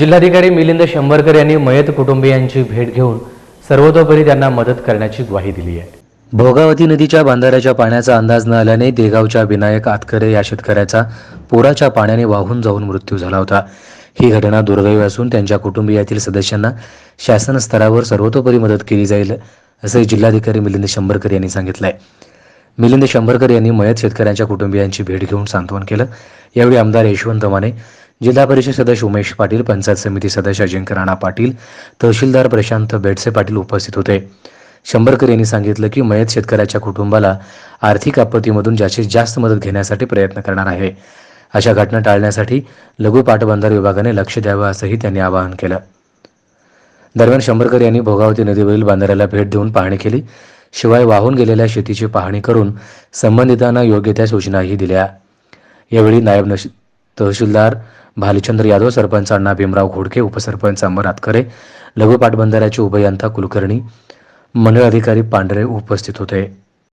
जिल्हाधिकारी मिलिंद शंभरकर यांनी मयत कुटुंबियांची भेट घेऊन सर्वतोपरी त्यांना मदत करण्याची ग्वाही दिली आहे भोगावती नदीच्या बांधाऱ्याच्या पाण्याचा अंदाज न आल्याने देगावच्या विनायक आतकरे या शेतकऱ्याचा पुराच्या पाण्याने वाहून जाऊन मृत्यू झाला होता ही घटना दुर्दैवी असून त्यांच्या कुटुंबियातील सदस्यांना शासन स्तरावर सर्वतोपरी मदत केली जाईल असे जिल्हाधिकारी मिलिंद शंभरकर यांनी सांगितलंय मिलिंद शंभरकर यांनी मयत शेतकऱ्यांच्या कुटुंबियांची भेट घेऊन सांत्वन केलं यावेळी आमदार यशवंत माने जिल्हा परिषद सदस्य उमेश पाटील पंचायत समिती सदस्य अजिंक्य राणा पाटील तहसीलदार प्रशांत बेडसे पाटील उपस्थित होते शंभरकर यांनी सांगितलं की मयत शेतकऱ्याच्या कुटुंबाला आर्थिक आपत्तीमधून जास्तीत जास्त मदत घेण्यासाठी प्रयत्न करणार आहे अशा घटना टाळण्यासाठी लघु पाटबंधार विभागाने लक्ष द्यावं असंही त्यांनी आवाहन केलं दरम्यान शंभरकर यांनी भोगावती नदीवरील बांधाऱ्याला भेट देऊन पाहणी केली शिवाय वाहून गेलेल्या शेतीची पाहणी करून संबंधितांना योग्य त्या सूचनाही दिल्या यावेळी नायब तहसीलदार भालीचंद्र यादव सरपंच अण्णा भीमराव घोडके उपसरपंच अंबर आतकरे लघु उभयंता कुलकर्णी मंडळ अधिकारी पांढरे उपस्थित होते